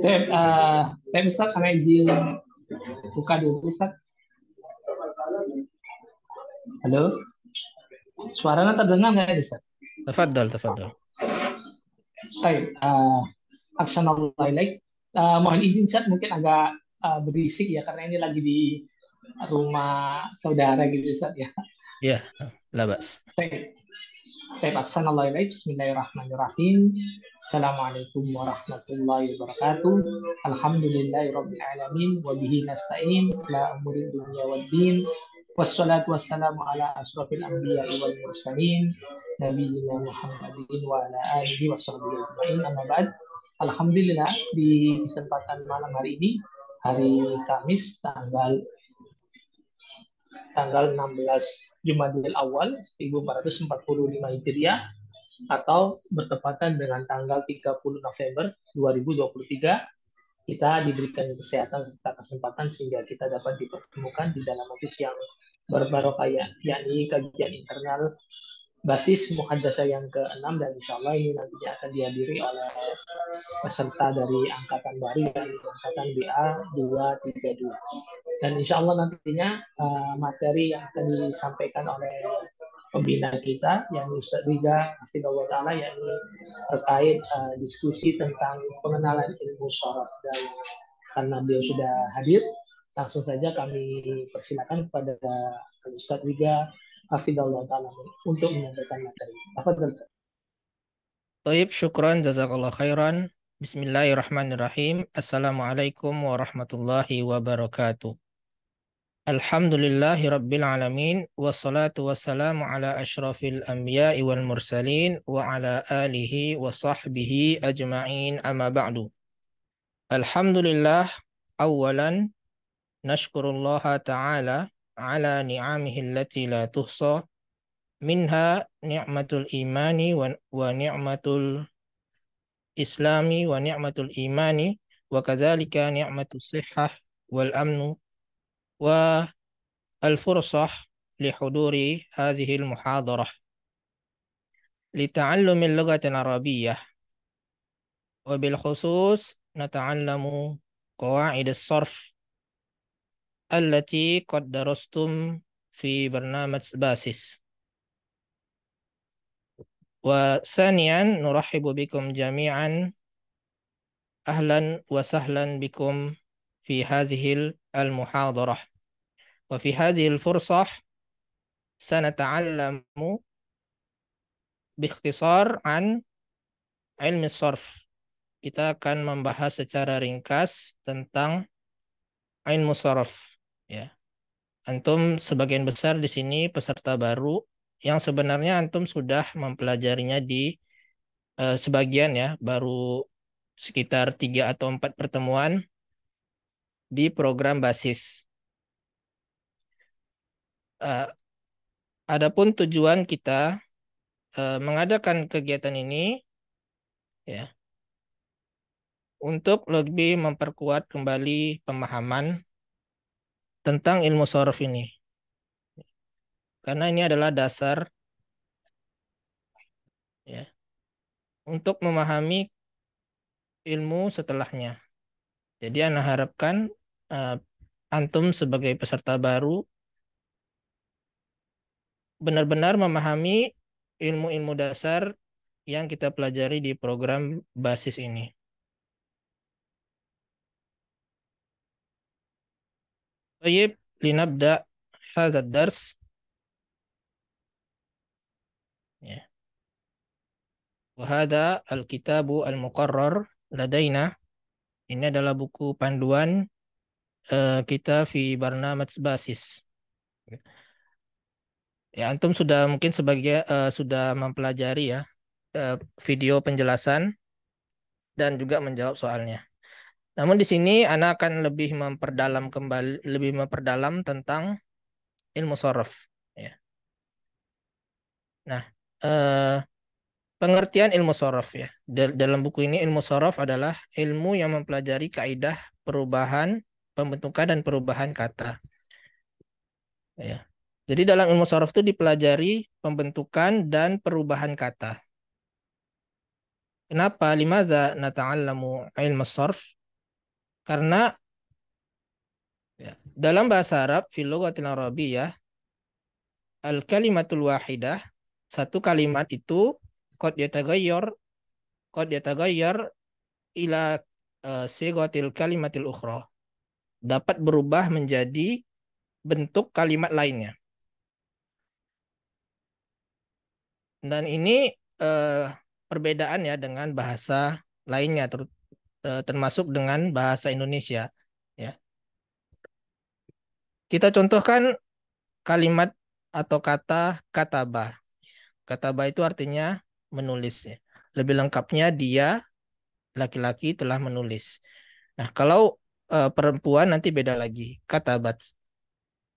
Saya, uh, saya Ustaz izin buka dulu Ustaz. Halo. Suaranya terdengar ya, nggak Ustaz? Tafadol, tafadol. Baik, uh, Assalamualaikum. Uh, mohon izin Ustaz mungkin agak uh, berisik ya karena ini lagi di rumah saudara gitu Ustaz ya. Iya, yeah, labas. Baik. Baik, Bismillahirrahmanirrahim. Assalamualaikum warahmatullahi wabarakatuh. Alhamdulillahi rabbil alamin. Wabihi nasta'in. La umuri dunia wa din. Wassalatu wassalamu ala asrafil anbiya wal mursalin. Nabi Muhammadin wa ala alihi wa sahbihi ajma'in. Amma ba'd. Alhamdulillah di kesempatan malam hari ini hari Kamis tanggal tanggal 16 Jumadil Awal 1445 Hijriah atau bertepatan dengan tanggal 30 November 2023 kita diberikan kesehatan serta kesempatan sehingga kita dapat dipertemukan di dalam majlis yang berbarokah ya, yakni kajian internal basis muhadasa yang ke-6 dan insya Allah ini nantinya akan dihadiri oleh peserta dari angkatan baru dan angkatan BA 232. Dan insya Allah nantinya eh, materi yang akan disampaikan oleh pembina kita yang Ustaz Riga Hafidullah Ta'ala yang terkait eh, diskusi tentang pengenalan ilmu sorot dan karena beliau sudah hadir langsung saja kami persilakan kepada Ustaz Riga hafidallahu taala untuk menyampaikan materi. Tafadhal. Taib, syukran jazakallah khairan. Bismillahirrahmanirrahim. Assalamualaikum warahmatullahi wabarakatuh. Alhamdulillahi rabbil alamin wassalatu wassalamu ala asyrafil anbiya'i wal mursalin wa ala alihi wa sahbihi ajma'in amma ba'du. Alhamdulillah awalan nashkurullaha ta'ala على نعمه التي لا تحصى منها نعمة الإيمان ونعمة الإسلام ونعمة الإيمان وكذلك نعمة الصحة والأمن والفرصة لحضور هذه المحاضرة لتعلم اللغة العربية وبالخصوص نتعلم قواعد الصرف allati qad darastum fi barnamaj basis. Wa sanian nurahibu bikum jami'an ahlan wa sahlan bikum fi hadhil al-muhadarah. Wa fi hadhil fursah sanata'allamu bikhtisar an ilmi sarf. Kita akan membahas secara ringkas tentang ilmu sarf antum sebagian besar di sini peserta baru yang sebenarnya antum sudah mempelajarinya di uh, sebagian ya baru sekitar tiga atau empat pertemuan di program basis. Uh, adapun tujuan kita uh, mengadakan kegiatan ini ya untuk lebih memperkuat kembali pemahaman tentang ilmu sorof ini. Karena ini adalah dasar ya, untuk memahami ilmu setelahnya. Jadi Anda harapkan uh, Antum sebagai peserta baru benar-benar memahami ilmu-ilmu dasar yang kita pelajari di program basis ini. طيب لنبدأ هذا الدرس وهذا الكتاب المقرر لدينا ini adalah buku panduan eh, kita fi barnamaj basis ya antum sudah mungkin sebagai uh, sudah mempelajari ya uh, video penjelasan dan juga menjawab soalnya namun di sini Ana akan lebih memperdalam kembali lebih memperdalam tentang ilmu sorof. Ya. Nah, eh, pengertian ilmu sorof ya. Dalam buku ini ilmu sorof adalah ilmu yang mempelajari kaidah perubahan pembentukan dan perubahan kata. Ya. Jadi dalam ilmu sorof itu dipelajari pembentukan dan perubahan kata. Kenapa lima limaza nata'allamu ilmu sorof? Karena ya, dalam bahasa Arab, filogatil Arabi ya al kalimatul wahidah, satu kalimat itu kod gayor kod yata gayor ila uh, eh, sigotil kalimatil ukhra. Dapat berubah menjadi bentuk kalimat lainnya. Dan ini uh, perbedaan ya dengan bahasa lainnya Eh, termasuk dengan bahasa Indonesia ya. Kita contohkan kalimat atau kata kataba. Kataba itu artinya menulis ya. Lebih lengkapnya dia laki-laki telah menulis. Nah, kalau eh, perempuan nanti beda lagi, katabat.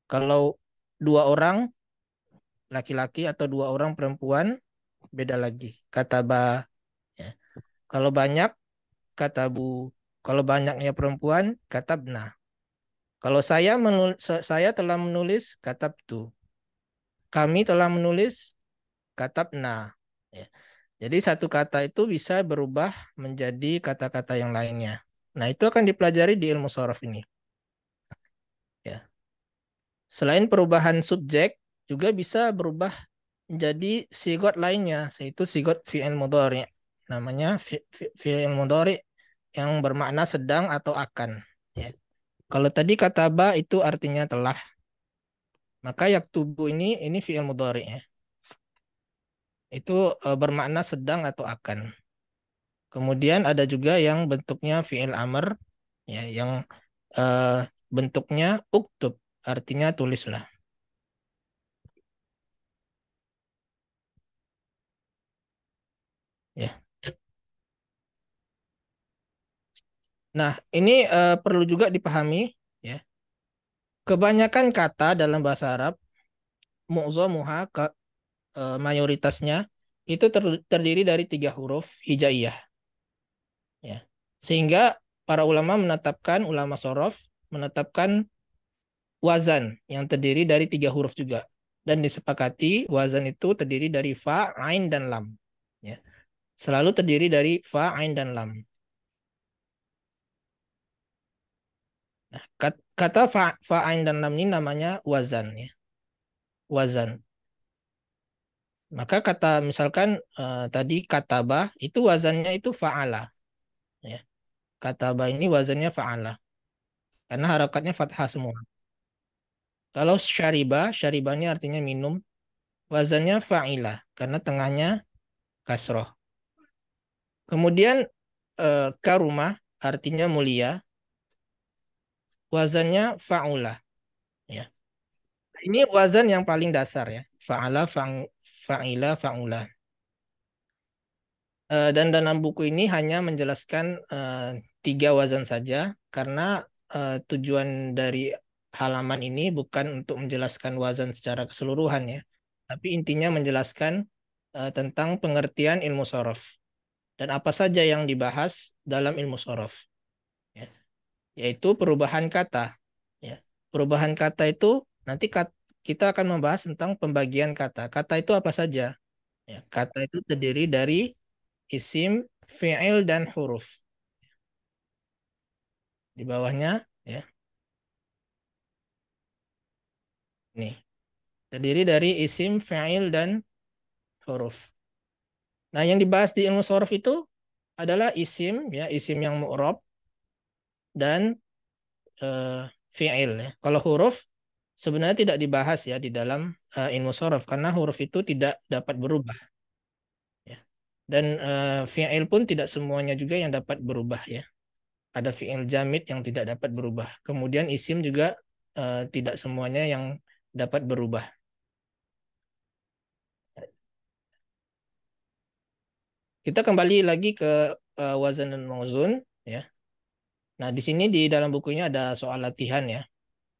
Kalau dua orang laki-laki atau dua orang perempuan beda lagi, kataba. Ya. Kalau banyak katabu. Kalau banyaknya perempuan, katabna. Kalau saya menulis, saya telah menulis katabtu. Kami telah menulis katabna. Ya. Jadi satu kata itu bisa berubah menjadi kata-kata yang lainnya. Nah, itu akan dipelajari di ilmu sorof ini. Ya. Selain perubahan subjek, juga bisa berubah menjadi sigot lainnya, yaitu sigot fi'il mudhari. Namanya fi'il mudhari yang bermakna sedang atau akan. Ya. Kalau tadi kata ba itu artinya telah. Maka yak tubuh ini ini fi'il mudhari ya. Itu e, bermakna sedang atau akan. Kemudian ada juga yang bentuknya fi'il amr ya yang e, bentuknya uktub artinya tulislah. Nah, ini uh, perlu juga dipahami ya. Kebanyakan kata dalam bahasa Arab mu'zamuha ke uh, mayoritasnya itu ter terdiri dari tiga huruf hijaiyah. Ya. Sehingga para ulama menetapkan ulama sorof menetapkan wazan yang terdiri dari tiga huruf juga dan disepakati wazan itu terdiri dari fa, ain dan lam ya. Selalu terdiri dari fa, ain dan lam. Kata fa, fa'ain dan lam ini namanya wazan ya. Wazan. Maka kata misalkan uh, tadi kataba itu wazannya itu fa'ala. Ya. Kataba ini wazannya fa'ala. Karena harakatnya fathah semua. Kalau syariba, syariba artinya minum. Wazannya fa'ila karena tengahnya kasroh. Kemudian uh, eh, karumah artinya mulia wazannya fa'ula. Ya. Ini wazan yang paling dasar ya. Fa'ala, fa'ila, fa'ula. E, dan dalam buku ini hanya menjelaskan e, tiga wazan saja karena e, tujuan dari halaman ini bukan untuk menjelaskan wazan secara keseluruhan ya, tapi intinya menjelaskan tentang pengertian ilmu sorof dan apa saja yang dibahas dalam ilmu sorof yaitu perubahan kata. Ya. Perubahan kata itu nanti kat, kita akan membahas tentang pembagian kata. Kata itu apa saja? Ya, kata itu terdiri dari isim, fi'il, dan huruf. Di bawahnya, ya. Nih. Terdiri dari isim, fi'il, dan huruf. Nah, yang dibahas di ilmu sorof itu adalah isim, ya, isim yang mu'rob, dan uh, fi'il ya. Kalau huruf sebenarnya tidak dibahas ya di dalam uh, ilmu sorof karena huruf itu tidak dapat berubah. Ya. Dan uh, fi'il pun tidak semuanya juga yang dapat berubah ya. Ada fi'il jamit yang tidak dapat berubah. Kemudian isim juga uh, tidak semuanya yang dapat berubah. Kita kembali lagi ke uh, wazan dan mauzun ya. Nah, di sini di dalam bukunya ada soal latihan ya.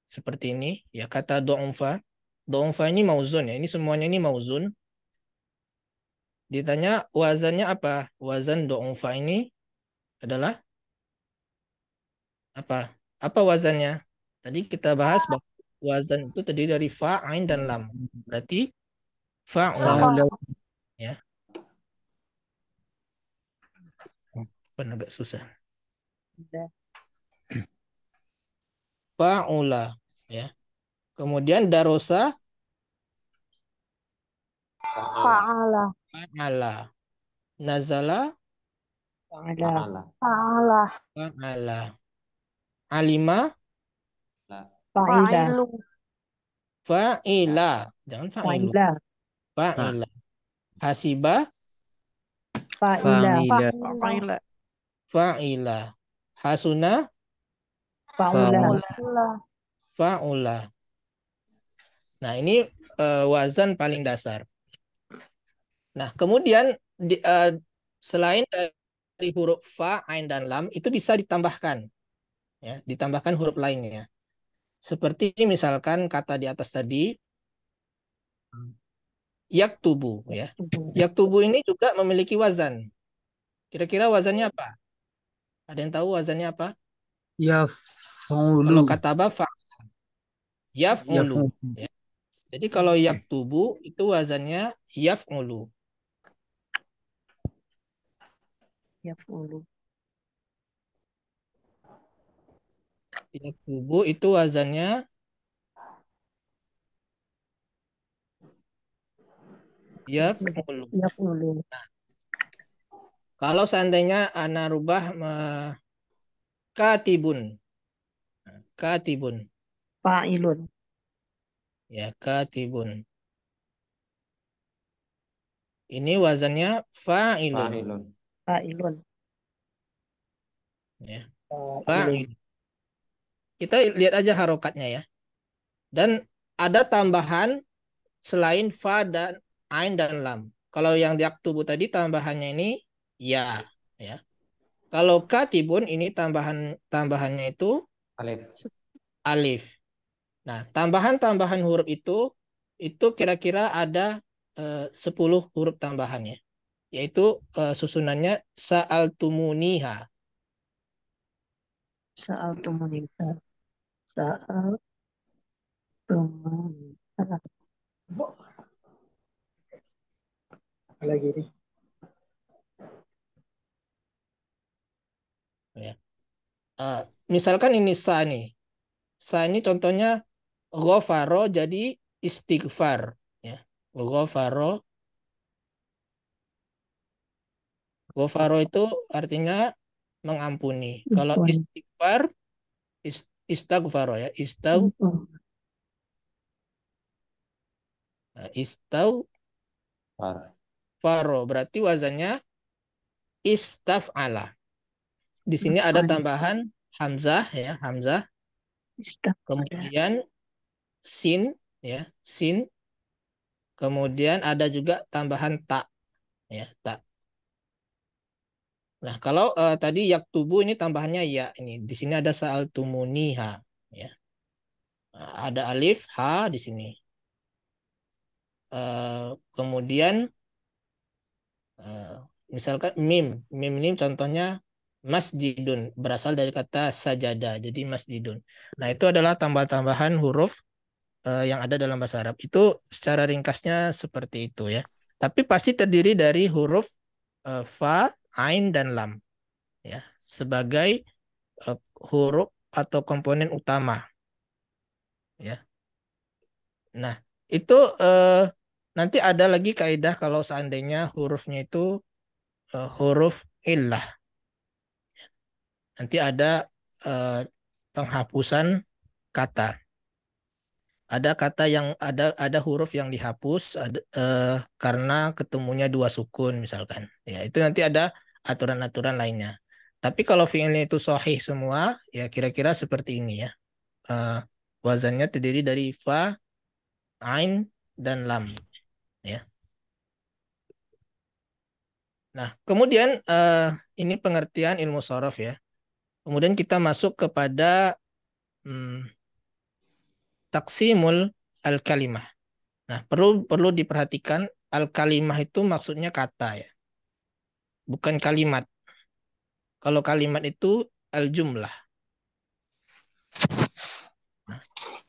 Seperti ini, ya kata do'unfa. Do'unfa ini mauzun ya, ini semuanya ini mauzun. Ditanya wazannya apa? Wazan do'unfa ini adalah apa? Apa wazannya? Tadi kita bahas bahwa wazan itu terdiri dari fa ain dan lam. Berarti fa'ul ya. Hmm, Penegak susah fa'ula ya. Kemudian darosa fa'ala. Fa'ala. Nazala fa'ala. Fa'ala. Fa'ala. Alima faila Fa'ila. Jangan Fa'ila. Fa'ila. Hasiba fa'ila. Fa'ila. Fa'ila. Hasuna Faula. Faula. Nah, ini uh, wazan paling dasar. Nah, kemudian di, uh, selain dari huruf fa, ain dan lam itu bisa ditambahkan. Ya, ditambahkan huruf lainnya. Seperti misalkan kata di atas tadi yak tubuh ya. Yak tubuh ini juga memiliki wazan. Kira-kira wazannya apa? Ada yang tahu wazannya apa? Yaf. Kalau kataba fa'ala. Yaf'ulu. Ya. Jadi kalau yaktubu itu wazannya yaf'ulu. Yaf'ulu. Yaktubu itu wazannya yaf'ulu. Yaf'ulu. Nah, kalau seandainya ana rubah katibun Katibun. Fa'ilun. Ya, katibun. Ini wazannya fa'ilun. Fa'ilun. Fa'ilun. Ya. Fa'ilun. Kita lihat aja harokatnya ya. Dan ada tambahan selain fa dan ain dan lam. Kalau yang diaktubu tadi tambahannya ini ya, ya. Kalau katibun ini tambahan tambahannya itu Alif. Alif. Nah, tambahan-tambahan huruf itu itu kira-kira ada eh, 10 huruf tambahannya. Yaitu eh, susunannya sa'altumuniha. tumuniha. Apa Lagi nih. Oh ya. Uh, misalkan ini sa nih. Sa ini contohnya ghafaro jadi istighfar ya. Ghafaro Ghafaro itu artinya mengampuni. Kalau istighfar ist, ya, istau Nah, istau faro berarti wazannya Allah. Di sini ada tambahan Hamzah ya, Hamzah. Kemudian sin ya, sin. Kemudian ada juga tambahan tak ya, tak. Nah, kalau uh, tadi yak tubuh ini tambahannya ya ini. Di sini ada saal tumuniha ya. Nah, ada alif H di sini. Uh, kemudian uh, misalkan mim. Mim ini contohnya masjidun berasal dari kata sajada jadi masjidun nah itu adalah tambah-tambahan huruf uh, yang ada dalam bahasa Arab itu secara ringkasnya seperti itu ya tapi pasti terdiri dari huruf uh, fa ain dan lam ya sebagai uh, huruf atau komponen utama ya nah itu uh, nanti ada lagi kaidah kalau seandainya hurufnya itu uh, huruf illah Nanti ada eh, penghapusan kata. Ada kata yang ada ada huruf yang dihapus ada, eh, karena ketemunya dua sukun misalkan. Ya, itu nanti ada aturan-aturan lainnya. Tapi kalau fiilnya itu sahih semua, ya kira-kira seperti ini ya. Eh, wazannya terdiri dari fa, ain, dan lam. Ya. Nah, kemudian eh, ini pengertian ilmu sorof ya. Kemudian kita masuk kepada hmm, taksimul al-kalimah. Nah, perlu perlu diperhatikan al-kalimah itu maksudnya kata ya. Bukan kalimat. Kalau kalimat itu al-jumlah. Nah,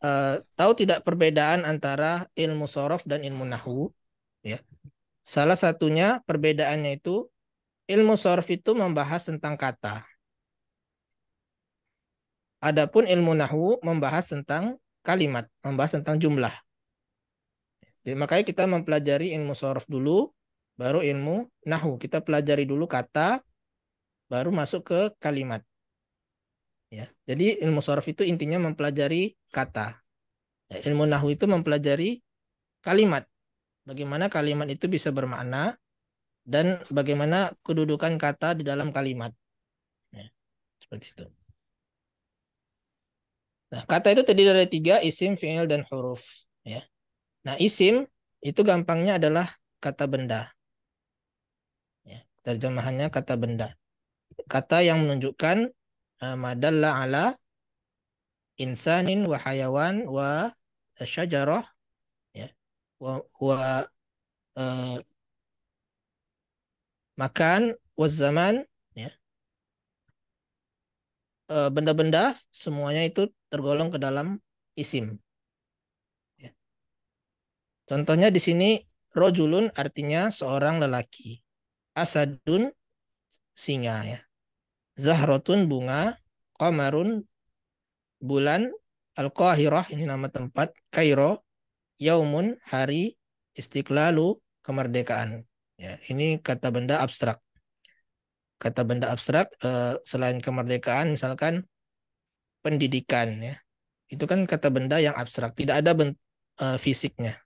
eh, tahu tidak perbedaan antara ilmu sorof dan ilmu nahu? Ya. Salah satunya perbedaannya itu ilmu sorof itu membahas tentang kata Adapun ilmu nahwu membahas tentang kalimat, membahas tentang jumlah. Jadi, makanya kita mempelajari ilmu sorof dulu, baru ilmu nahwu. Kita pelajari dulu kata, baru masuk ke kalimat. Ya, jadi ilmu sorof itu intinya mempelajari kata. Ya, ilmu nahwu itu mempelajari kalimat. Bagaimana kalimat itu bisa bermakna dan bagaimana kedudukan kata di dalam kalimat. Ya, seperti itu. Nah, kata itu terdiri dari tiga, isim, fi'il, dan huruf. Ya. Nah, isim itu gampangnya adalah kata benda. Ya, terjemahannya kata benda. Kata yang menunjukkan eh, madalla ala insanin wa hayawan wa syajarah ya, wa, wa uh, makan wa zaman Eh, benda-benda semuanya itu tergolong ke dalam isim. Ya. Contohnya di sini rojulun artinya seorang lelaki. Asadun singa ya. Zahrotun bunga, komarun bulan, Al-Qahirah ini nama tempat, Kairo, Yaumun hari, Istiqlalu kemerdekaan. Ya, ini kata benda abstrak kata benda abstrak eh, selain kemerdekaan misalkan pendidikan ya itu kan kata benda yang abstrak tidak ada bent eh, fisiknya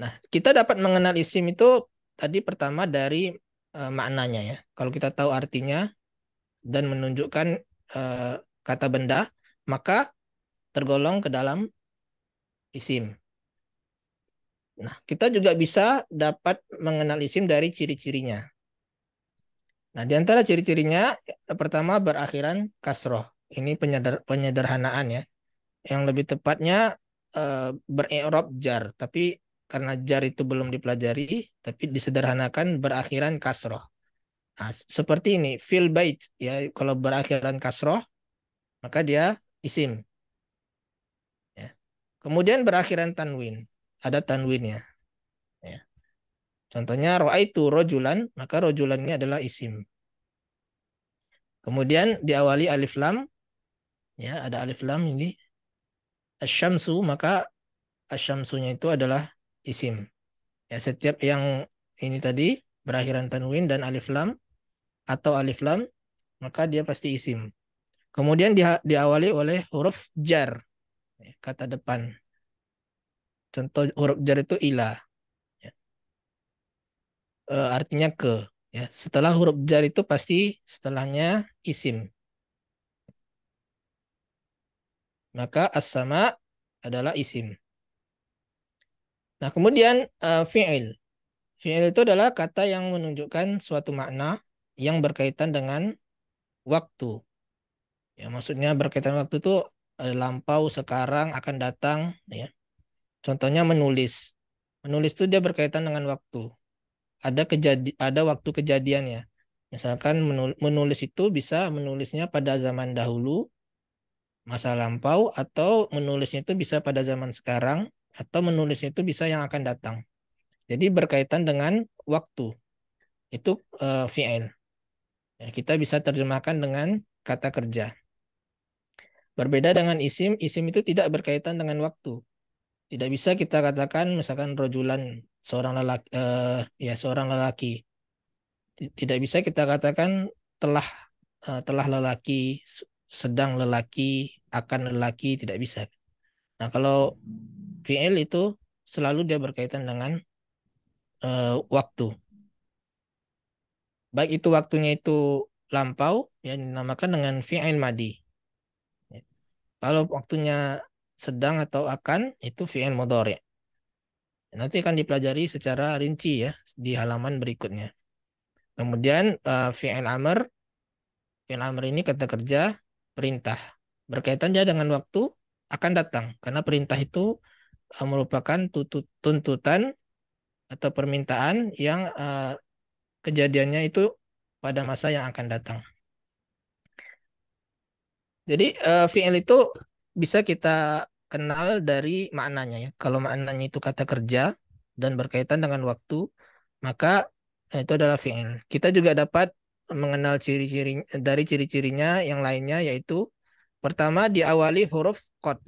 nah kita dapat mengenal isim itu tadi pertama dari eh, maknanya ya kalau kita tahu artinya dan menunjukkan kata benda maka tergolong ke dalam isim Nah, kita juga bisa dapat mengenal isim dari ciri-cirinya. Nah, di antara ciri-cirinya, eh, pertama berakhiran kasroh. Ini penyeder penyederhanaan ya. Yang lebih tepatnya e, eh, bererob jar. Tapi karena jar itu belum dipelajari, tapi disederhanakan berakhiran kasroh. Nah, seperti ini, fil bait. ya Kalau berakhiran kasroh, maka dia isim. Ya. Kemudian berakhiran tanwin ada tanwinnya. Ya. Contohnya itu rojulan, maka rojulannya adalah isim. Kemudian diawali alif lam, ya ada alif lam ini. Asyamsu, maka asyamsunya itu adalah isim. Ya, setiap yang ini tadi berakhiran tanwin dan alif lam atau alif lam, maka dia pasti isim. Kemudian dia, diawali oleh huruf jar, ya, kata depan. Contoh huruf jar itu ila. Ya. E, artinya ke. Ya. Setelah huruf jar itu pasti setelahnya isim. Maka as adalah isim. Nah, kemudian e, fi'il. Fi'il itu adalah kata yang menunjukkan suatu makna yang berkaitan dengan waktu. Ya, maksudnya berkaitan waktu itu e, lampau, sekarang, akan datang, ya. Contohnya menulis. Menulis itu dia berkaitan dengan waktu. Ada kejadi ada waktu kejadiannya. Misalkan menul, menulis itu bisa menulisnya pada zaman dahulu, masa lampau, atau menulisnya itu bisa pada zaman sekarang, atau menulisnya itu bisa yang akan datang. Jadi berkaitan dengan waktu. Itu uh, eh, VL. Ya, kita bisa terjemahkan dengan kata kerja. Berbeda dengan isim, isim itu tidak berkaitan dengan waktu. Tidak bisa kita katakan misalkan rojulan seorang lelaki uh, ya seorang lelaki. Tidak bisa kita katakan telah uh, telah lelaki, sedang lelaki, akan lelaki tidak bisa. Nah, kalau fi'il itu selalu dia berkaitan dengan uh, waktu. Baik itu waktunya itu lampau yang dinamakan dengan fi'il madi. Ya. Kalau waktunya sedang atau akan itu fi'il mudhari. Nanti akan dipelajari secara rinci ya di halaman berikutnya. Kemudian uh, fi'il amr fi'il amr ini kata kerja perintah berkaitan dia dengan waktu akan datang karena perintah itu uh, merupakan tuntutan atau permintaan yang uh, kejadiannya itu pada masa yang akan datang. Jadi uh, fi'il itu bisa kita kenal dari maknanya ya. Kalau maknanya itu kata kerja dan berkaitan dengan waktu, maka eh, itu adalah fi'il. Kita juga dapat mengenal ciri-ciri dari ciri-cirinya yang lainnya yaitu pertama diawali huruf qad.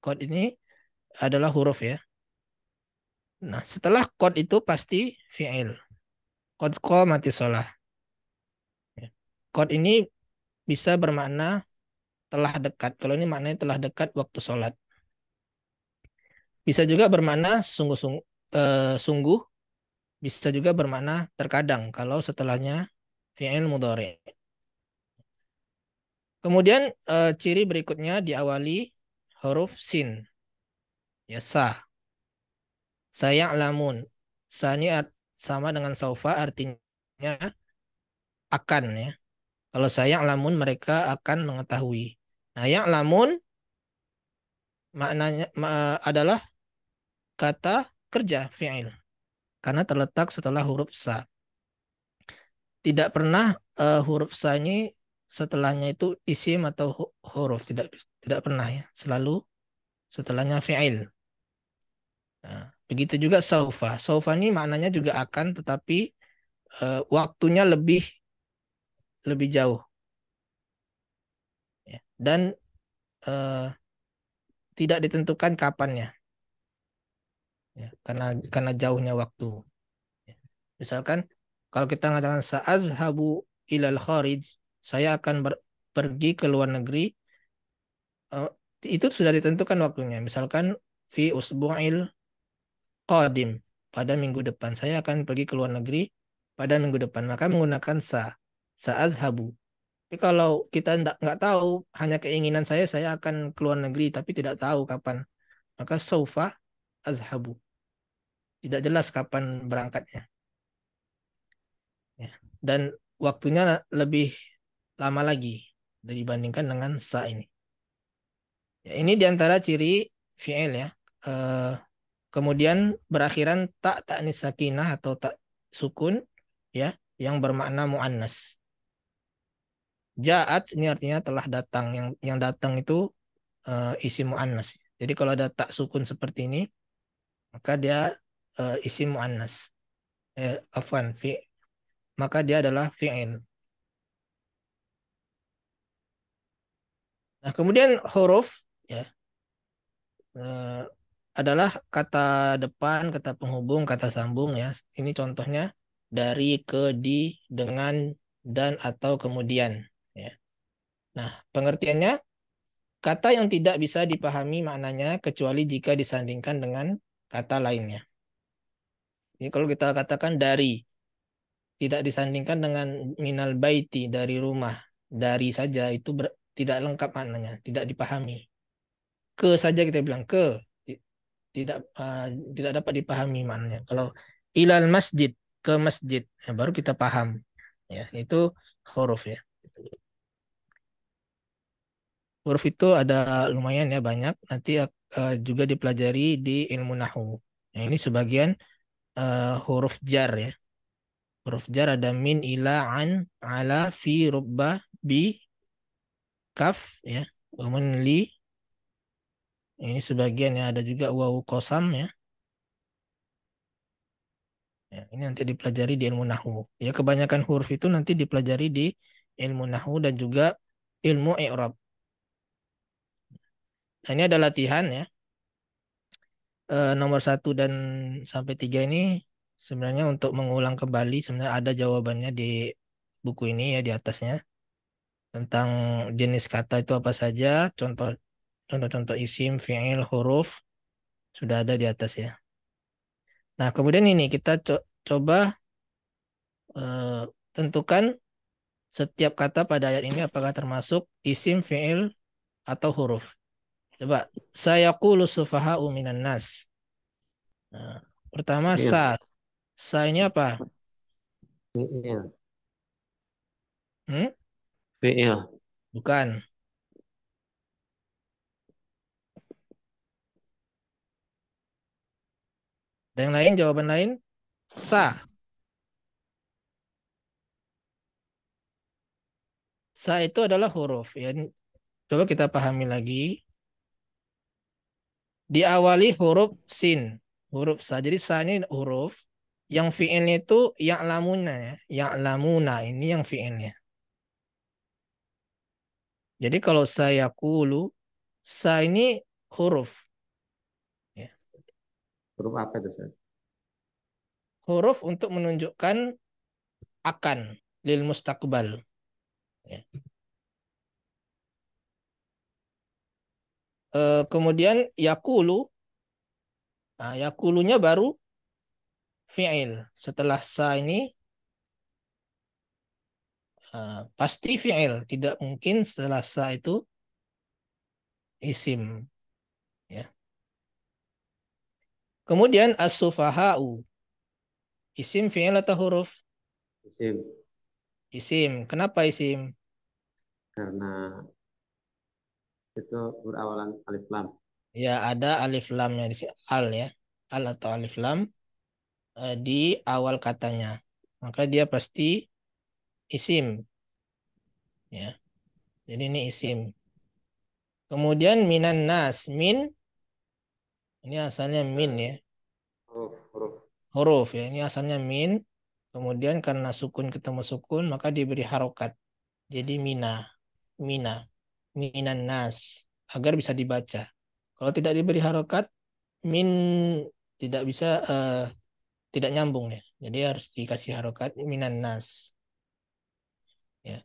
Qad ini adalah huruf ya. Nah, setelah qad itu pasti fi'il. Qad mati shalah. Qad ini bisa bermakna telah dekat. Kalau ini maknanya telah dekat waktu sholat. Bisa juga bermakna sungguh-sungguh, eh, sungguh, bisa juga bermakna terkadang kalau setelahnya fi'il mudhari. Kemudian eh, ciri berikutnya diawali huruf sin. Ya sa. Saya lamun. Sa sama dengan saufa artinya akan ya. Kalau saya lamun mereka akan mengetahui. Nah, yang lamun maknanya ma adalah kata kerja fi'il karena terletak setelah huruf sa. Tidak pernah uh, huruf sa ini setelahnya itu isim atau huruf tidak tidak pernah ya, selalu setelahnya fi'il. Nah, begitu juga saufa. Saufa ini maknanya juga akan tetapi uh, waktunya lebih lebih jauh. Ya, dan uh, tidak ditentukan kapannya ya, karena karena jauhnya waktu ya. misalkan kalau kita mengatakan saazhabu ilal kharij saya akan ber, pergi ke luar negeri uh, itu sudah ditentukan waktunya misalkan fi usbu'il qadim pada minggu depan saya akan pergi ke luar negeri pada minggu depan maka menggunakan sa saazhabu tapi kalau kita nggak nggak tahu hanya keinginan saya saya akan ke luar negeri tapi tidak tahu kapan maka sofa azhabu tidak jelas kapan berangkatnya. Ya. Dan waktunya lebih lama lagi dibandingkan dengan sa ini. Ya, ini diantara ciri fi'il ya. E, kemudian berakhiran tak tak nisakinah atau tak sukun ya yang bermakna mu'annas. Ja'at ini artinya telah datang. Yang yang datang itu e, isi mu'annas. Jadi kalau ada tak sukun seperti ini, maka dia uh, eh, isim muannas eh, afwan fi maka dia adalah fi'il nah kemudian huruf ya uh, adalah kata depan kata penghubung kata sambung ya ini contohnya dari ke di dengan dan atau kemudian ya nah pengertiannya kata yang tidak bisa dipahami maknanya kecuali jika disandingkan dengan kata lainnya jadi ya, kalau kita katakan dari tidak disandingkan dengan minal baiti dari rumah, dari saja itu ber, tidak lengkap maknanya, tidak dipahami. Ke saja kita bilang ke tidak uh, tidak dapat dipahami maknanya. Kalau ilal masjid ke masjid ya, baru kita paham. Ya, itu huruf ya. Huruf itu ada lumayan ya banyak nanti uh, juga dipelajari di ilmu nahu. Nah, ini sebagian uh, huruf jar ya. Huruf jar ada min, ila, an, ala, fi, rubba, bi, kaf ya. Kemudian li. Ini sebagian ya ada juga wawu kosam ya. ya. Ini nanti dipelajari di ilmu nahu. Ya kebanyakan huruf itu nanti dipelajari di ilmu nahu dan juga ilmu i'rab. Nah, ini ada latihan ya eh, nomor satu dan sampai tiga ini sebenarnya untuk mengulang kembali sebenarnya ada jawabannya di buku ini ya di atasnya tentang jenis kata itu apa saja contoh contoh-contoh isim fiil huruf sudah ada di atas ya nah kemudian ini kita co coba uh, tentukan setiap kata pada ayat ini apakah termasuk isim fiil atau huruf Coba saya qulu sufaha Uminan nas. Nah, pertama ya. sa. Sa ini apa? Fi'il. Hmm? Fi'il. Bukan. Ada yang lain jawaban lain? Sa. Sa itu adalah huruf ya. Coba kita pahami lagi diawali huruf sin huruf sa jadi sa ini huruf yang fiilnya itu yang lamuna ya yang lamuna ini yang fiilnya jadi kalau saya kulu sa ini huruf ya. huruf apa itu saya? huruf untuk menunjukkan akan lil mustakbal ya. Eh, kemudian yakulu. Nah, yakulunya baru fi'il. Setelah sa ini uh, pasti fi'il. Tidak mungkin setelah sa itu isim. Ya. Kemudian asufahau Isim fi'il atau huruf? Isim. Isim. Kenapa isim? Karena itu berawalan alif lam. Ya, ada alif lamnya di sini al ya. Al atau alif lam eh, di awal katanya. Maka dia pasti isim. Ya. Jadi ini isim. Kemudian minan nas, min ini asalnya min ya. Huruf, huruf. Huruf ya, ini asalnya min. Kemudian karena sukun ketemu sukun maka diberi harokat. Jadi mina, mina minan nas agar bisa dibaca. Kalau tidak diberi harokat min tidak bisa uh, tidak nyambung ya. Jadi harus dikasih harokat minan nas. Ya.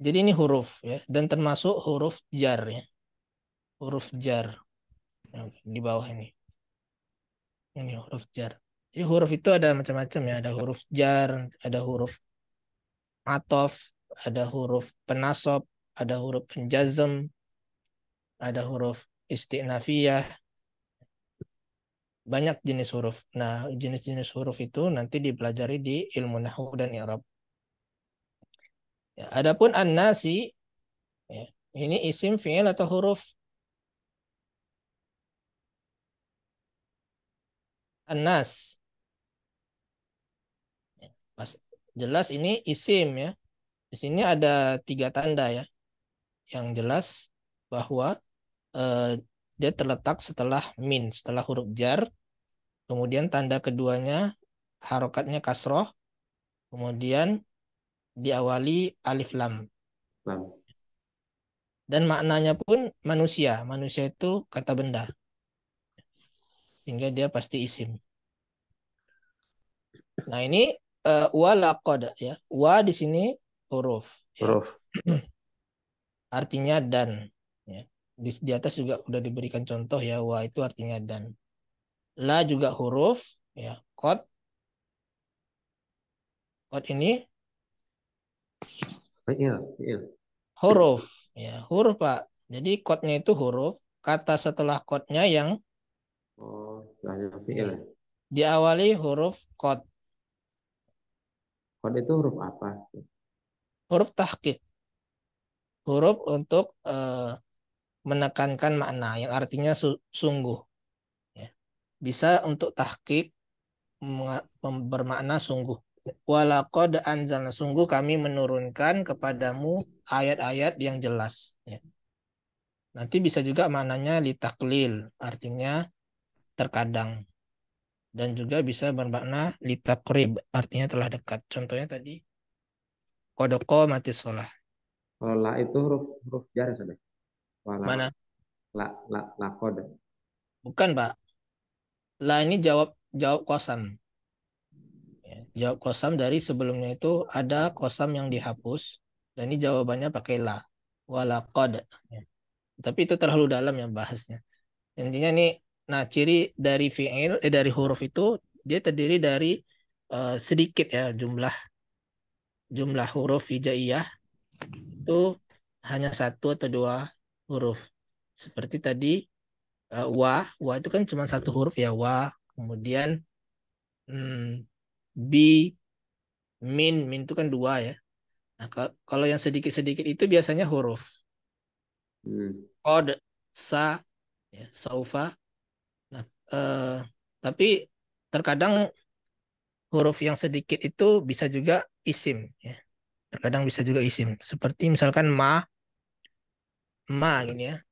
Jadi ini huruf ya dan termasuk huruf jar ya. Huruf jar ya, di bawah ini. Ini huruf jar. Jadi huruf itu ada macam-macam ya. Ada huruf jar, ada huruf atof, ada huruf penasop ada huruf penjazm, ada huruf istinafiyah, banyak jenis huruf. Nah, jenis-jenis huruf itu nanti dipelajari di ilmu nahu dan i'rab. Ya, adapun an-nasi ya, ini isim fi'il atau huruf an-nas. Ya, jelas ini isim ya. Di sini ada tiga tanda ya yang jelas bahwa eh, dia terletak setelah min, setelah huruf jar. Kemudian tanda keduanya harokatnya kasroh. Kemudian diawali alif lam. lam. Dan maknanya pun manusia. Manusia itu kata benda. Sehingga dia pasti isim. Nah ini uh, wa laqad ya. Wa di sini huruf. Ya. Huruf. artinya dan ya. di, di atas juga sudah diberikan contoh ya wa itu artinya dan la juga huruf ya kot kot ini fiil fiil huruf ya huruf pak jadi kotnya itu huruf kata setelah kotnya yang oh fiil diawali huruf kot kot itu huruf apa huruf tahqiq huruf untuk uh, menekankan makna yang artinya su sungguh. Ya. Bisa untuk tahqiq bermakna sungguh. Walakod anzalna sungguh kami menurunkan kepadamu ayat-ayat yang jelas. Ya. Nanti bisa juga maknanya litaklil, artinya terkadang. Dan juga bisa bermakna litakrib, artinya telah dekat. Contohnya tadi, kodoko mati sholah. Kalau la itu huruf huruf jar ya sudah. Wala. Mana? La la kode. Bukan pak. La ini jawab jawab kosam. Ya, jawab kosam dari sebelumnya itu ada kosam yang dihapus dan ini jawabannya pakai la wala Ya. Tapi itu terlalu dalam yang bahasnya. Intinya nih, nah ciri dari fiil eh, dari huruf itu dia terdiri dari uh, sedikit ya jumlah jumlah huruf hijaiyah itu hanya satu atau dua huruf. Seperti tadi uh, wa, wa itu kan cuma satu huruf ya wa. Kemudian hmm, bi, min, min itu kan dua ya. Nah, kalau yang sedikit-sedikit itu biasanya huruf. Kod, hmm. sa, ya, saufa. Nah, uh, tapi terkadang huruf yang sedikit itu bisa juga isim. Ya. Terkadang bisa juga isim. Seperti misalkan ma, ma gini ya.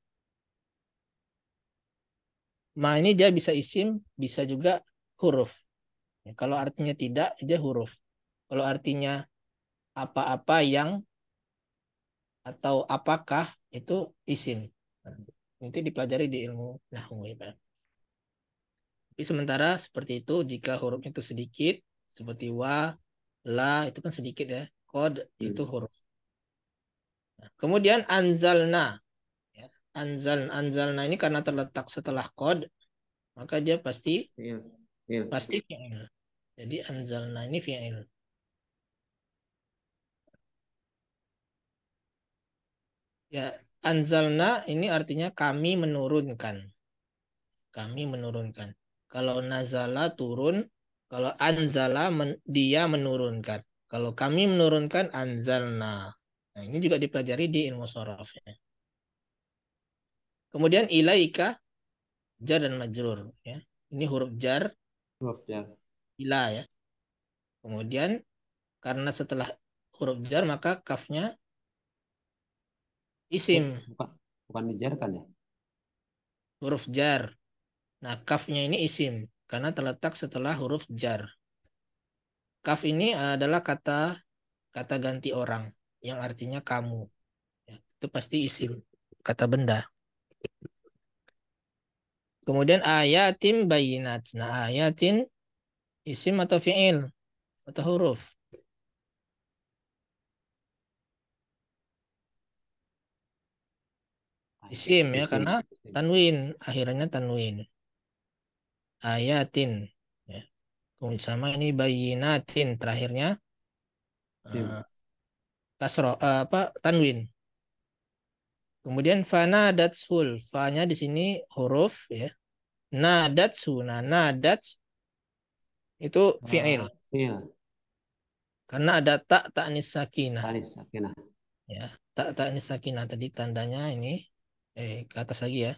Ma ini dia bisa isim, bisa juga huruf. Ya, kalau artinya tidak, dia huruf. Kalau artinya apa-apa yang atau apakah itu isim. Nanti dipelajari di ilmu nahwu ya. Tapi sementara seperti itu jika hurufnya itu sedikit seperti wa, la itu kan sedikit ya. Kod hmm. Iya. itu huruf. Nah, kemudian anzalna. Ya, anzal anzalna ini karena terletak setelah kod, maka dia pasti yeah. Yeah. pasti fi'il. Jadi anzalna ini fi'il. Ya, anzalna ini artinya kami menurunkan. Kami menurunkan. Kalau nazala turun, kalau anzala men, dia menurunkan. Kalau kami menurunkan anzalna. Nah, ini juga dipelajari di ilmu sorof. Ya. Kemudian ilaika jar dan majrur ya. Ini huruf jar. Huruf jar. Ila ya. Kemudian karena setelah huruf jar maka kafnya isim. Bukan, bukan dijarkan ya? Huruf jar. Nah, kafnya ini isim karena terletak setelah huruf jar. Kaf ini adalah kata kata ganti orang yang artinya kamu. Ya, itu pasti isim kata benda. Kemudian ayatin bayinat. Nah, ayatin isim atau fi'il atau huruf. Isim ya isim. karena tanwin, akhirnya tanwin ayatin ya. kemudian sama ini bayinatin terakhirnya uh, kasro uh, apa tanwin kemudian fana datsul fanya di sini huruf ya na na na dats nah, itu ah, fi'il karena ada tak tak nisakina tak ya tak tak nisakina tadi tandanya ini eh ke atas lagi ya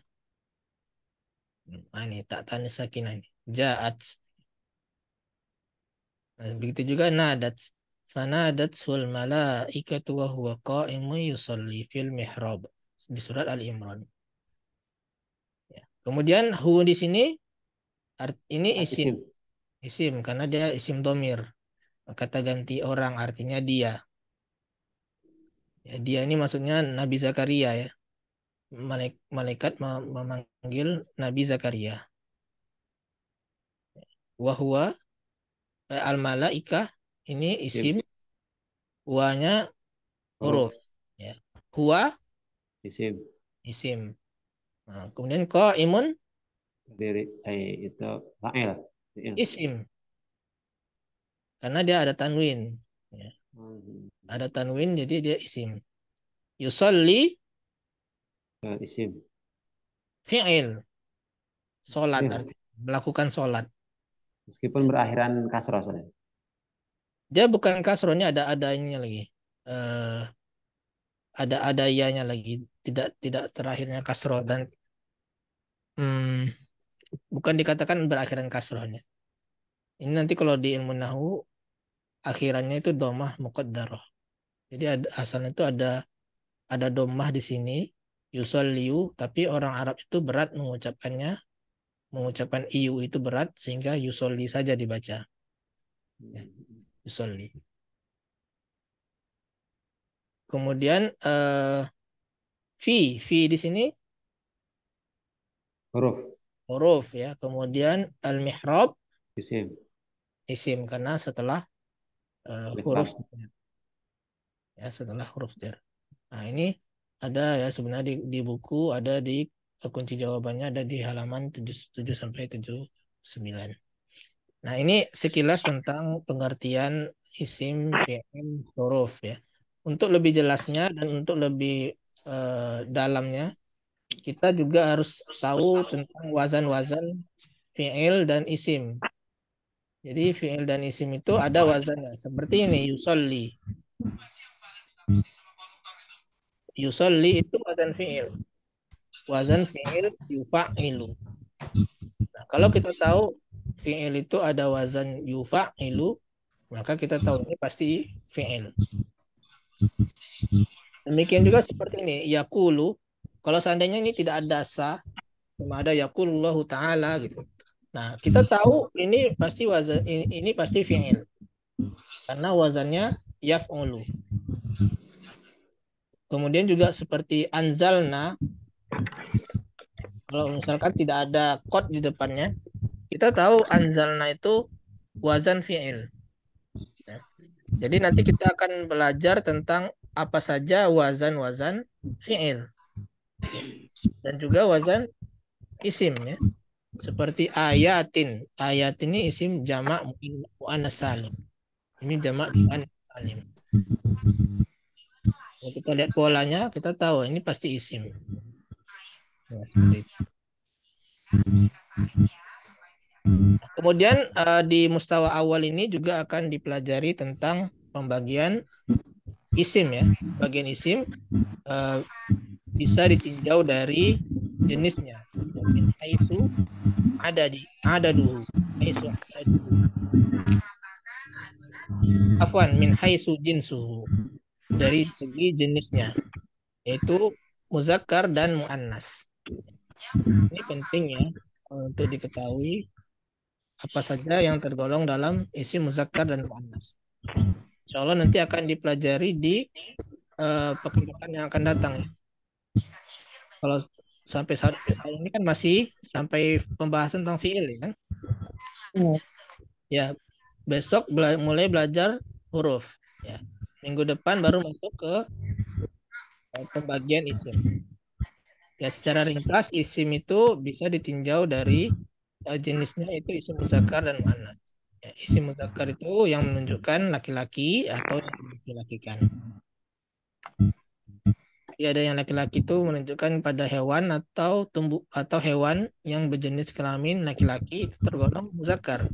Ah, ini tak tanya sakinah ini jaat nah, begitu juga nadat fanadat wal malaikatu wa huwa qa'imun yusalli fil mihrab di surat al imran ya. kemudian hu di sini art, ini isim isim karena dia isim domir kata ganti orang artinya dia ya, dia ini maksudnya Nabi Zakaria ya malaikat memanggil Nabi Zakaria. Wahwa eh, al malaika ini isim wanya huruf ya. Huwa isim. Isim. Nah, kemudian imun dari eh, itu fa'il. Iya. Isim. Karena dia ada tanwin ya. Hmm. Ada tanwin jadi dia isim. Yusalli isim fi'il sholat artinya melakukan sholat meskipun berakhiran kasroh saja dia bukan kasrohnya ada adanya lagi uh, ada adayanya lagi tidak tidak terakhirnya kasroh dan hmm, bukan dikatakan berakhiran kasrohnya ini nanti kalau di ilmu nahu akhirannya itu domah muqaddarah jadi ada, asalnya itu ada ada domah di sini liu tapi orang Arab itu berat mengucapkannya mengucapkan iu itu berat sehingga yusolli saja dibaca ya, kemudian uh, fi fi di sini huruf huruf ya kemudian al mihrab isim isim karena setelah uh, huruf ya setelah huruf der nah ini ada ya sebenarnya di, di buku ada di eh, kunci jawabannya ada di halaman 77 sampai 79. Nah, ini sekilas tentang pengertian isim fi'il huruf ya. Untuk lebih jelasnya dan untuk lebih uh, dalamnya kita juga harus tahu tentang wazan-wazan fi'il dan isim. Jadi fi'il dan isim itu ada wazannya seperti ini yusolli. Yusalli itu wazan fi'il. Wazan fi'il yufa'ilu. Nah, kalau kita tahu fi'il itu ada wazan yufa'ilu, maka kita tahu ini pasti fi'il. Demikian juga seperti ini, yakulu. Kalau seandainya ini tidak ada sa, cuma ada yakulullahu ta'ala gitu. Nah, kita tahu ini pasti wazan ini, ini pasti fi'il. Karena wazannya yaf'ulu. Kemudian juga seperti anzalna, kalau misalkan tidak ada kot di depannya, kita tahu anzalna itu wazan fi'il. Ya. Jadi nanti kita akan belajar tentang apa saja wazan-wazan fi'il. Dan juga wazan isim ya. Seperti ayatin. Ayat ini isim jamak mu'anas salim. Ini jamak mu'anas salim. Kalau kita lihat polanya, kita tahu ini pasti isim. Ya, hmm. seperti itu. Kemudian uh, di mustawa awal ini juga akan dipelajari tentang pembagian isim ya. Bagian isim uh, bisa ditinjau dari jenisnya. Min ada di ada dulu. Haisu ada dulu. Afwan min haisu jinsuhu dari segi jenisnya yaitu muzakkar dan muannas. Ini penting ya untuk diketahui apa saja yang tergolong dalam isi muzakkar dan muannas. Insya Allah nanti akan dipelajari di uh, eh, pekan yang akan datang. Ya. Kalau sampai saat ini kan masih sampai pembahasan tentang fiil ya kan? iya. Ya, besok mulai belajar huruf. Ya. Minggu depan baru masuk ke eh, pembagian isim. Ya, secara ringkas isim itu bisa ditinjau dari uh, jenisnya itu isim muzakkar dan muannats. Ya, isim muzakkar itu yang menunjukkan laki-laki atau yang dilaki-lakikan. Ya, ada yang laki-laki itu menunjukkan pada hewan atau tumbuh atau hewan yang berjenis kelamin laki-laki tergolong muzakkar.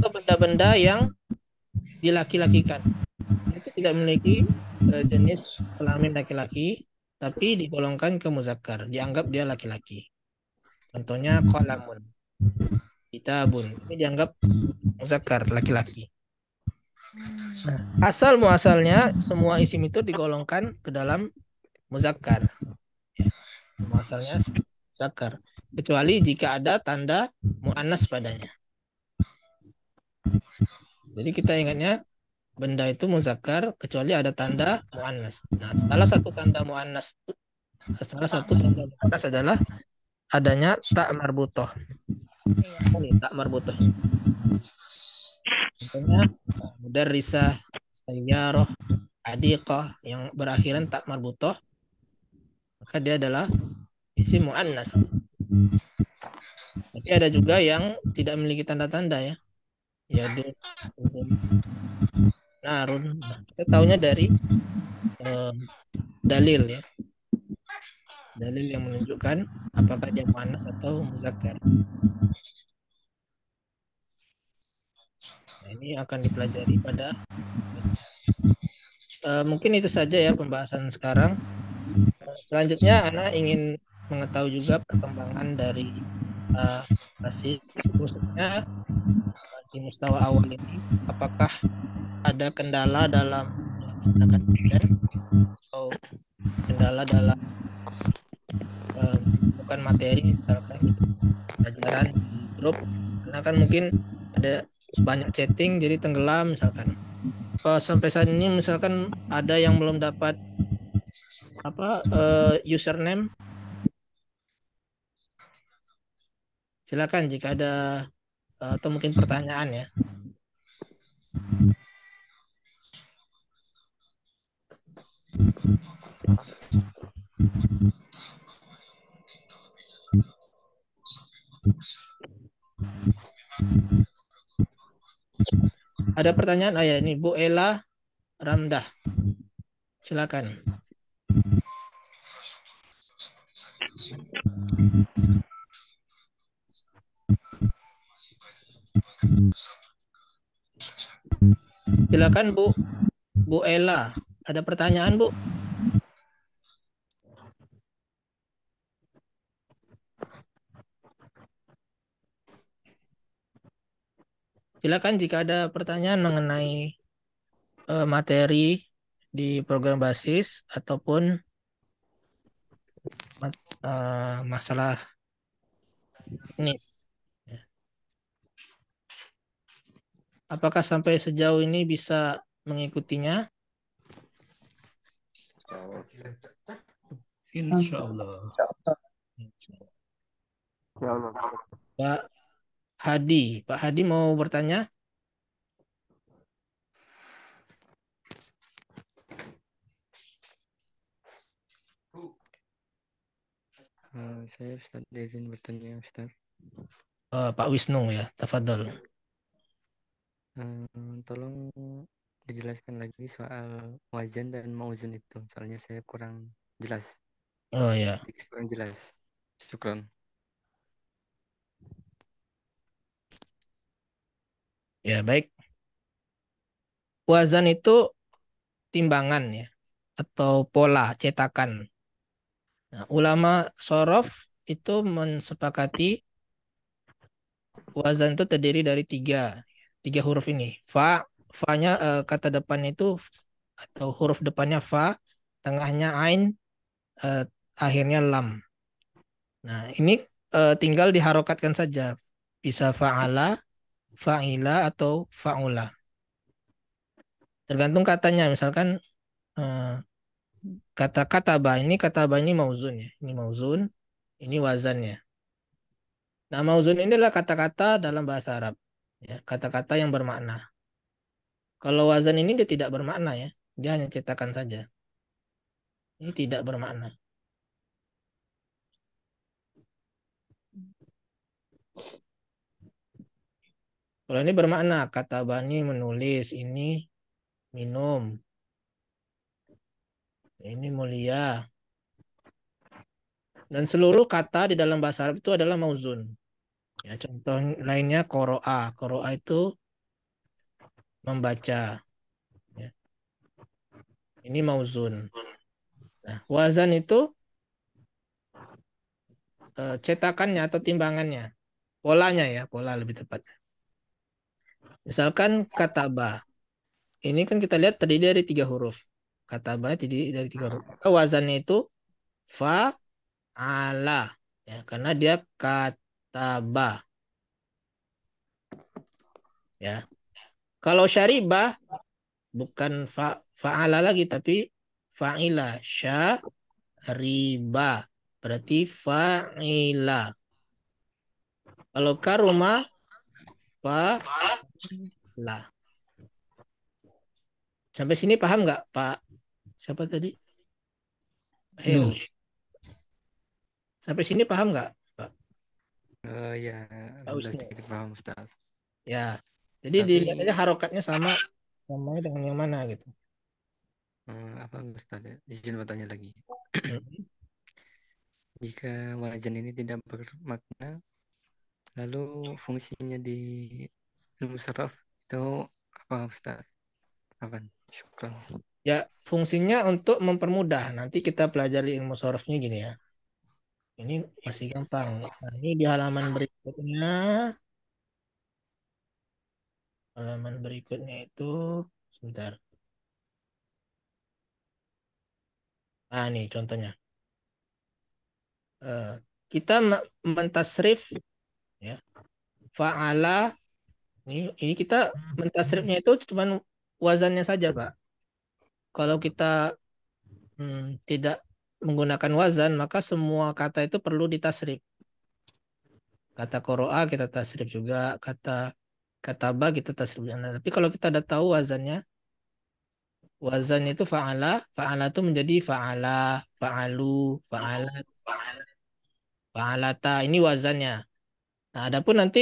Atau benda-benda yang dilaki-lakikan. Mereka tidak memiliki uh, jenis kelamin laki-laki, tapi digolongkan ke muzakkar, dianggap dia laki-laki. Contohnya kolamun, kitabun, ini dianggap muzakkar laki-laki. Nah, asal muasalnya semua isim itu digolongkan ke dalam muzakkar. Ya, muasalnya muzakkar kecuali jika ada tanda muanas padanya. Jadi kita ingatnya benda itu muzakkar kecuali ada tanda muannas. Nah, salah satu tanda muannas salah satu tanda muannas adalah adanya tak marbutoh. Ini tak marbutoh. Contohnya mudarrisah, sayyarah, adiqah yang berakhiran tak marbutoh maka dia adalah isi muannas. Tapi ada juga yang tidak memiliki tanda-tanda ya. Ya Narun, nah, kita tahunya hmm. dari uh, dalil ya. Dalil yang menunjukkan apakah dia panas atau muzakkar. Nah, ini akan dipelajari pada uh, mungkin itu saja ya pembahasan sekarang. Eh, selanjutnya anak ingin mengetahui juga perkembangan dari uh, basis khususnya di mustawa awal ini apakah ada kendala dalam melaksanakan event atau kendala dalam uh, eh, bukan materi misalkan gitu. pelajaran grup karena kan mungkin ada banyak chatting jadi tenggelam misalkan kalau sampai saat ini misalkan ada yang belum dapat apa uh, username silakan jika ada eh, atau mungkin pertanyaan ya. Ada pertanyaan ayah ya, ini Bu Ella Ramdah. Silakan. Silakan Bu Bu Ella. Ada pertanyaan, Bu? Silakan jika ada pertanyaan mengenai uh, materi di program basis ataupun uh, masalah teknis. Apakah sampai sejauh ini bisa mengikutinya? Insyaallah. Insya Allah. Allah. Pak Hadi, Pak Hadi mau bertanya? Uh, saya Ustaz izin bertanya Ustaz. Uh, Pak Wisnu ya, tafadol. Uh, eh, tolong dijelaskan lagi soal wazan dan mauzun itu. Soalnya saya kurang jelas. Oh ya. Kurang jelas. cukup Ya, baik. Wazan itu timbangan ya atau pola cetakan. Nah, ulama sorof itu mensepakati wazan itu terdiri dari tiga tiga huruf ini fa fa-nya uh, kata depannya itu atau huruf depannya fa, tengahnya ain, uh, akhirnya lam. Nah, ini uh, tinggal diharokatkan saja. Bisa fa'ala, fa'ila atau fa'ula. Tergantung katanya, misalkan uh, kata kataba ini kataba ini mauzun ya. Ini mauzun, ini wazannya. Nah, mauzun ini adalah kata-kata dalam bahasa Arab. Ya. Kata-kata ya, kata -kata yang bermakna. Kalau wazan ini dia tidak bermakna ya. Dia hanya cetakan saja. Ini tidak bermakna. Kalau ini bermakna, kata Bani menulis ini minum. Ini mulia. Dan seluruh kata di dalam bahasa Arab itu adalah mauzun. Ya, contoh lainnya koroa. Koroa itu membaca. Ya. Ini mauzun. Nah, wazan itu eh, cetakannya atau timbangannya, polanya ya, pola lebih tepatnya. Misalkan kataba. Ini kan kita lihat terdiri dari tiga huruf. Kataba terdiri dari tiga huruf. Maka wazannya itu fa ala ya karena dia kataba ya kalau syaribah bukan fa fa'ala lagi tapi fa'ila syariba berarti fa'ila. Kalau karuma la. Sampai sini paham nggak Pak? Siapa tadi? No. Sampai sini paham nggak Pak? Uh, ya, paham Ustaz. Ya, jadi Tapi... dilihat aja harokatnya sama sama dengan yang mana gitu. Uh, apa Ustaz? Ya? Izin bertanya lagi. Jika wajan ini tidak bermakna, lalu fungsinya di ilmu saraf itu apa Ustaz? Apa? Syukran. Ya, fungsinya untuk mempermudah. Nanti kita pelajari ilmu sarafnya gini ya. Ini masih gampang. Nah, ini di halaman berikutnya halaman berikutnya itu sebentar ah nih contohnya uh, kita mentasrif ya faala ini ini kita mentasrifnya itu cuma wazannya saja pak kalau kita hmm, tidak menggunakan wazan maka semua kata itu perlu ditasrif kata koroa kita tasrif juga kata kataba kita gitu, tasrifnya. Tapi kalau kita udah tahu wazannya, wazannya itu fa'ala, fa'ala itu menjadi fa'ala, fa'alu, fa'ala, fa'alata. Ini wazannya. Nah, adapun nanti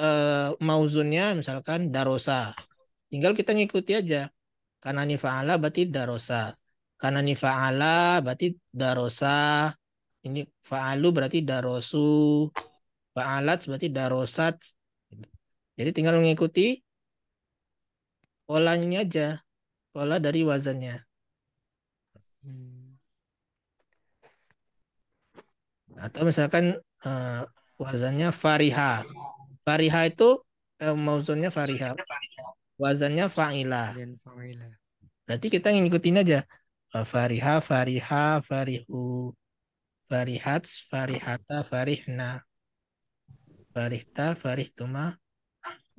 e, mauzunnya misalkan darosa. Tinggal kita ngikuti aja. Karena ini fa'ala berarti darosa. Karena ini fa'ala berarti darosa. Ini fa'alu berarti darosu. Fa'alat berarti darosat jadi tinggal mengikuti polanya aja, pola dari wazannya. Hmm. Atau misalkan uh, wazannya fariha. Fariha itu eh, mauzunnya fariha. Wazannya fa'ila. Berarti kita ngikutin aja. Eh, fariha, fariha, farihu. farihats, farihata, farihna. Farihta, farihtuma,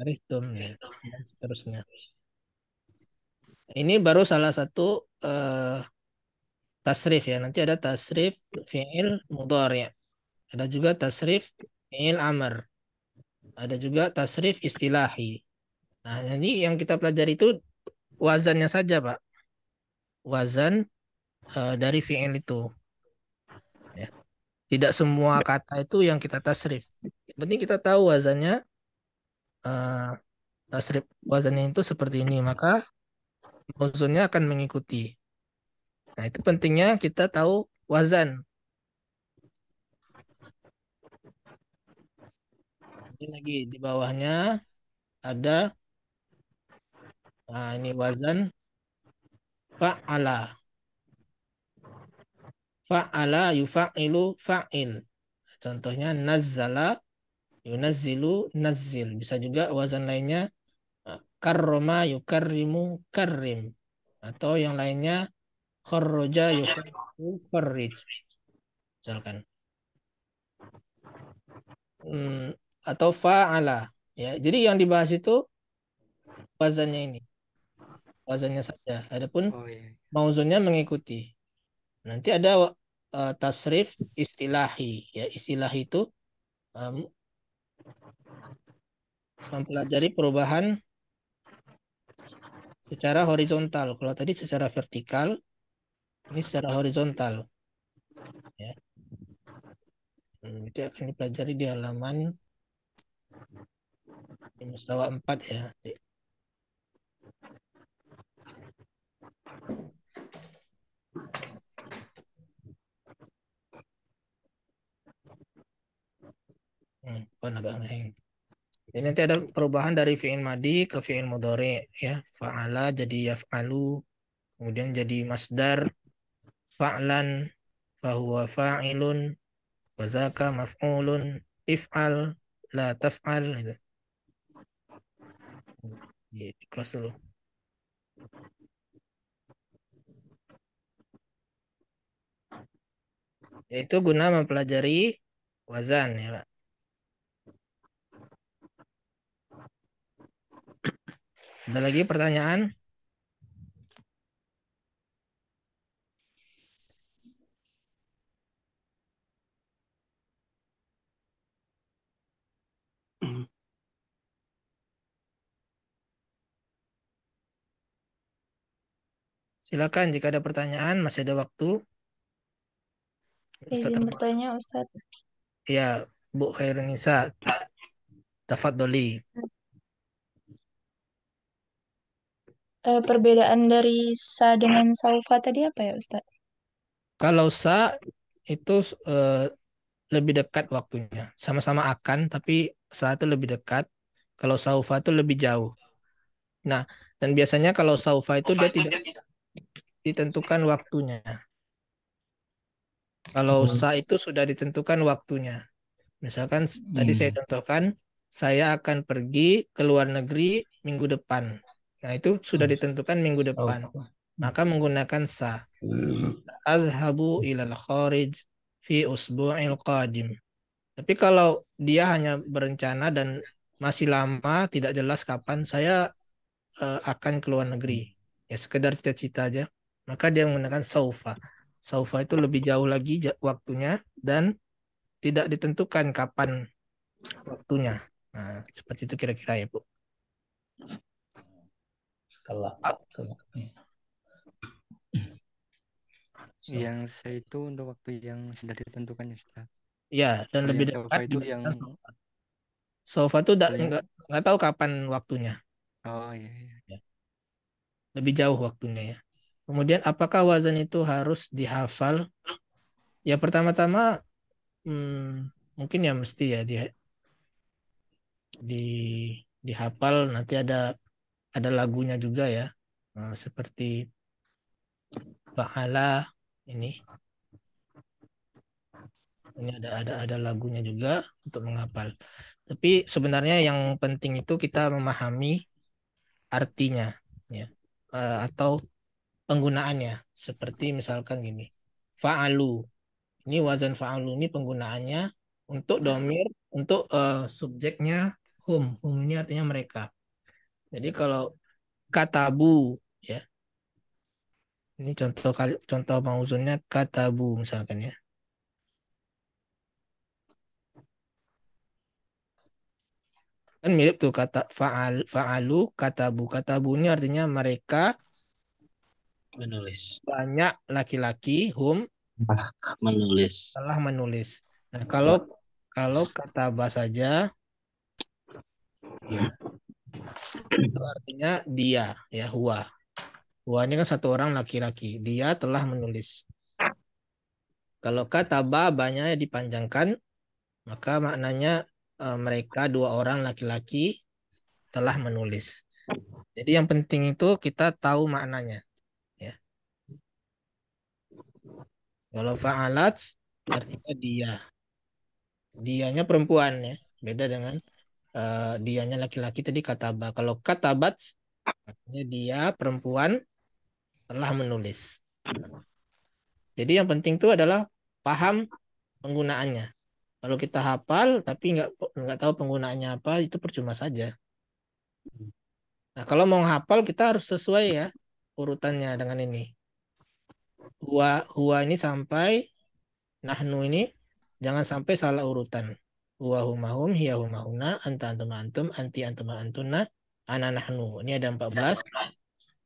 Aritum ya. ya, dan seterusnya. Ini baru salah satu uh, tasrif ya. Nanti ada tasrif fi'il mudhari. Ya. Ada juga tasrif fi'il amr. Ada juga tasrif istilahi. Nah, jadi yang kita pelajari itu wazannya saja, Pak. Wazan uh, dari fi'il itu. Ya. Tidak semua ya. kata itu yang kita tasrif. Yang penting kita tahu wazannya uh, tasrif wazannya itu seperti ini maka mauzunnya akan mengikuti nah itu pentingnya kita tahu wazan ini lagi di bawahnya ada nah ini wazan fa'ala fa'ala yufa'ilu fa'il contohnya nazzala yunazzilu nazzil bisa juga wazan lainnya eh, karroma yukarrimu karrim atau yang lainnya kharraja yukarrimu kharrij misalkan hmm, atau fa'ala ya jadi yang dibahas itu wazannya ini wazannya saja adapun oh, iya. iya. mengikuti nanti ada uh, tasrif istilahi ya istilah itu um, mempelajari perubahan secara horizontal. Kalau tadi secara vertikal, ini secara horizontal. Ya. Hmm, Itu akan dipelajari di halaman di mustawa 4 ya. Hmm, apa agak ngeheng. Jadi nanti ada perubahan dari fi'il madi ke fi'il mudhari ya. Fa'ala jadi yaf'alu, kemudian jadi masdar fa'lan fahuwa fa'ilun wazaka maf'ulun if'al la taf'al gitu. Di close dulu. Yaitu guna mempelajari wazan ya, Pak. Ada lagi pertanyaan? Silakan jika ada pertanyaan masih ada waktu. Izin bertanya Ustaz. Ya, Bu Khairunisa. Tafadoli. uh, perbedaan dari sa dengan saufa tadi apa ya Ustaz? Kalau sa itu uh, lebih dekat waktunya. Sama-sama akan tapi sa itu lebih dekat. Kalau saufa itu lebih jauh. Nah, dan biasanya kalau saufa itu dia tidak ditentukan waktunya. Kalau hmm. sa itu sudah ditentukan waktunya. Misalkan hmm. tadi saya hmm. contohkan, saya akan pergi ke luar negeri minggu depan. Nah, itu sudah ditentukan minggu oh, depan. Oh, oh. Maka menggunakan sa. Azhabu ilal kharij fi usbu'il qadim. Tapi kalau dia hanya berencana dan masih lama, tidak jelas kapan saya uh, akan ke luar negeri. Ya sekedar cita-cita aja. Maka dia menggunakan saufa. Saufa itu lebih jauh lagi waktunya dan tidak ditentukan kapan waktunya. Nah, seperti itu kira-kira ya, Bu kelak. Ah. So. Yang saya itu untuk waktu yang sudah ditentukan ya Ustaz. Ya, dan so, lebih dekat sofa itu yang sofa. itu enggak enggak tahu kapan waktunya. Oh iya iya. Ya. Lebih jauh waktunya ya. Kemudian apakah wazan itu harus dihafal? Ya pertama-tama hmm, mungkin ya mesti ya di di dihafal nanti ada ada lagunya juga ya eh, seperti Pahala ini ini ada ada ada lagunya juga untuk menghafal tapi sebenarnya yang penting itu kita memahami artinya ya eh, atau penggunaannya seperti misalkan gini fa'alu ini wazan fa'alu ini penggunaannya untuk domir untuk uh, subjeknya hum hum ini artinya mereka jadi kalau katabu ya. Ini contoh kali contoh mauzunnya katabu misalkan ya. Kan mirip tuh kata faal faalu katabu. Katabu ini artinya mereka menulis. Banyak laki-laki hum ah, menulis. Telah menulis. Nah, kalau kalau kata saja ya. Itu artinya dia, ya Hua. Huanya ini kan satu orang laki-laki. Dia telah menulis. Kalau kata babanya dipanjangkan, maka maknanya e, mereka dua orang laki-laki telah menulis. Jadi yang penting itu kita tahu maknanya. Ya. Kalau fa'alat artinya dia. Dianya perempuan ya, beda dengan uh, dianya laki-laki tadi kataba. Kalau katabat artinya dia perempuan telah menulis. Jadi yang penting itu adalah paham penggunaannya. Kalau kita hafal tapi nggak nggak tahu penggunaannya apa itu percuma saja. Nah kalau mau hafal kita harus sesuai ya urutannya dengan ini. Hua hua ini sampai nahnu ini jangan sampai salah urutan wahumahum hiyahumahuna anta antuma antum anti antuma antuna ana nahnu. Ini ada 14.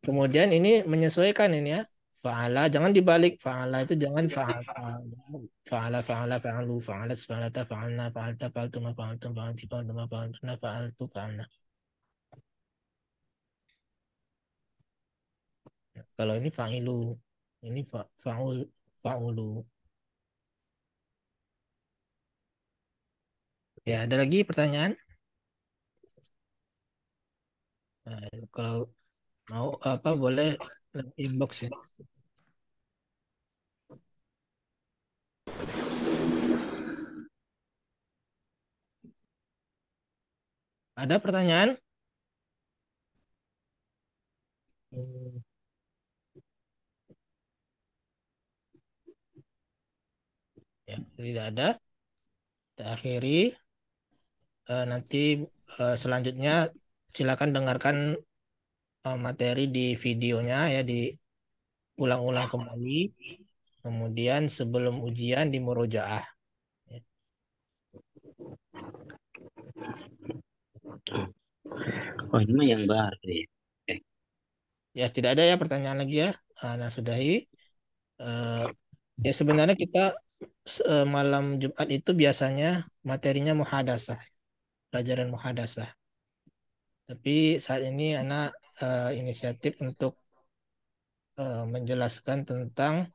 Kemudian ini menyesuaikan ini ya. Fa'ala jangan dibalik. Fa'ala itu jangan fa'ala. Fa'ala fa'ala fa'alu fa'ala fa'alata fa'alna fa'alta fa'altuma fa'altum fa'alti fa'altuma fa'altuna fa'altu fa'alna. Kalau ini fa'ilu, ini fa'ul, fa'ulu. Ya, ada lagi pertanyaan? Nah, kalau mau apa boleh inbox ya. Ada pertanyaan? Ya, tidak ada. Kita akhiri uh, nanti uh, selanjutnya silakan dengarkan uh, materi di videonya ya di ulang-ulang kembali kemudian sebelum ujian di murojaah oh ini mah yang baru ya ya tidak ada ya pertanyaan lagi ya nah sudahi uh, ya sebenarnya kita malam Jumat itu biasanya materinya muhadasah pelajaran muhadasah. Tapi saat ini anak uh, eh, inisiatif untuk uh, menjelaskan tentang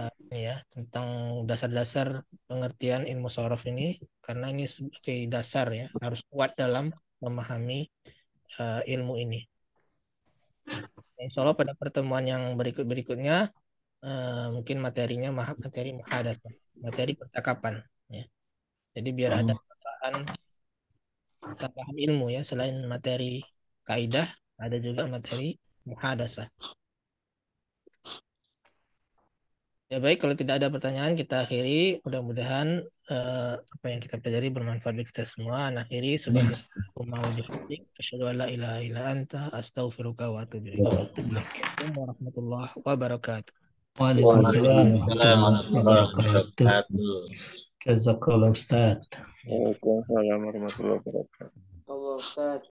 uh, ini ya tentang dasar-dasar pengertian ilmu sorof ini karena ini sebagai dasar ya harus kuat dalam memahami uh, ilmu ini. Insyaallah pada pertemuan yang berikut berikutnya uh, mungkin materinya materi muhadasah, materi percakapan ya. Jadi biar ada perasaan hmm kita paham ilmu ya selain materi kaidah ada juga materi muhadasah. Ya baik kalau tidak ada pertanyaan kita akhiri mudah-mudahan uh, apa yang kita pelajari bermanfaat bagi kita semua. Nah akhiri sebagai Asyhadu جزاك الله خير ورحمة الله وبركاته